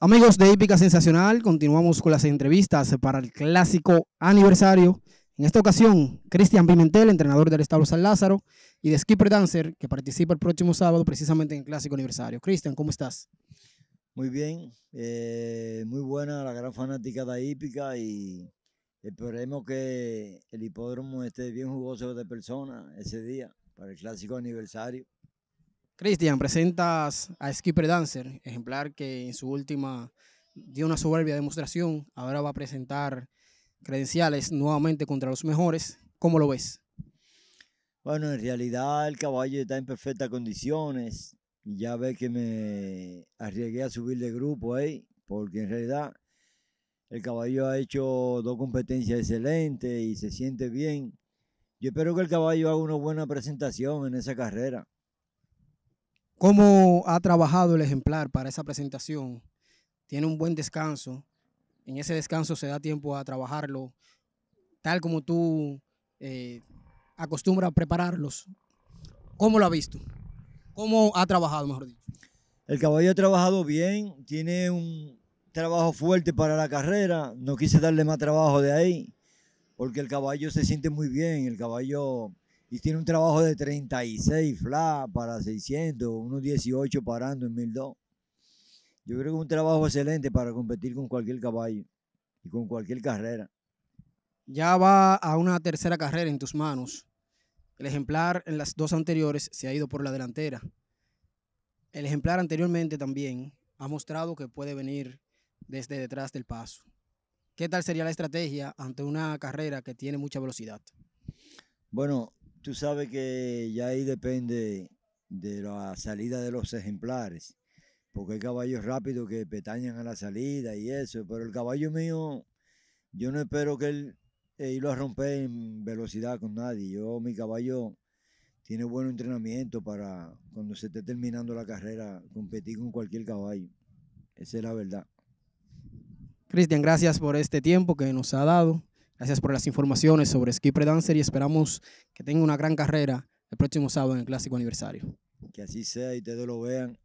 Amigos de Hípica Sensacional, continuamos con las entrevistas para el clásico aniversario. En esta ocasión, Cristian Pimentel, entrenador del estado San Lázaro, y de Skipper Dancer, que participa el próximo sábado precisamente en el clásico aniversario. Cristian, ¿cómo estás? Muy bien, eh, muy buena la gran fanática de Hípica y esperemos que el hipódromo esté bien jugoso de personas ese día para el clásico aniversario. Cristian, presentas a Skipper Dancer, ejemplar que en su última dio una soberbia demostración, ahora va a presentar credenciales nuevamente contra los mejores. ¿Cómo lo ves? Bueno, en realidad el caballo está en perfectas condiciones. Ya ve que me arriesgué a subir de grupo ahí, porque en realidad el caballo ha hecho dos competencias excelentes y se siente bien. Yo espero que el caballo haga una buena presentación en esa carrera. ¿Cómo ha trabajado el ejemplar para esa presentación? Tiene un buen descanso. En ese descanso se da tiempo a trabajarlo tal como tú eh, a prepararlos. ¿Cómo lo ha visto? ¿Cómo ha trabajado, mejor dicho? El caballo ha trabajado bien, tiene un trabajo fuerte para la carrera. No quise darle más trabajo de ahí, porque el caballo se siente muy bien. El caballo y tiene un trabajo de 36 flat para 600, unos 18 parando en 1002. Yo creo que es un trabajo excelente para competir con cualquier caballo y con cualquier carrera. Ya va a una tercera carrera en tus manos. El ejemplar en las dos anteriores se ha ido por la delantera. El ejemplar anteriormente también ha mostrado que puede venir desde detrás del paso. ¿Qué tal sería la estrategia ante una carrera que tiene mucha velocidad? Bueno, Tú sabes que ya ahí depende de la salida de los ejemplares, porque hay caballos rápidos que petañan a la salida y eso, pero el caballo mío, yo no espero que él eh, lo rompa en velocidad con nadie. Yo, mi caballo tiene buen entrenamiento para cuando se esté terminando la carrera, competir con cualquier caballo. Esa es la verdad. Cristian, gracias por este tiempo que nos ha dado. Gracias por las informaciones sobre Skipper Dancer y esperamos que tenga una gran carrera el próximo sábado en el Clásico Aniversario. Que así sea y todos lo vean.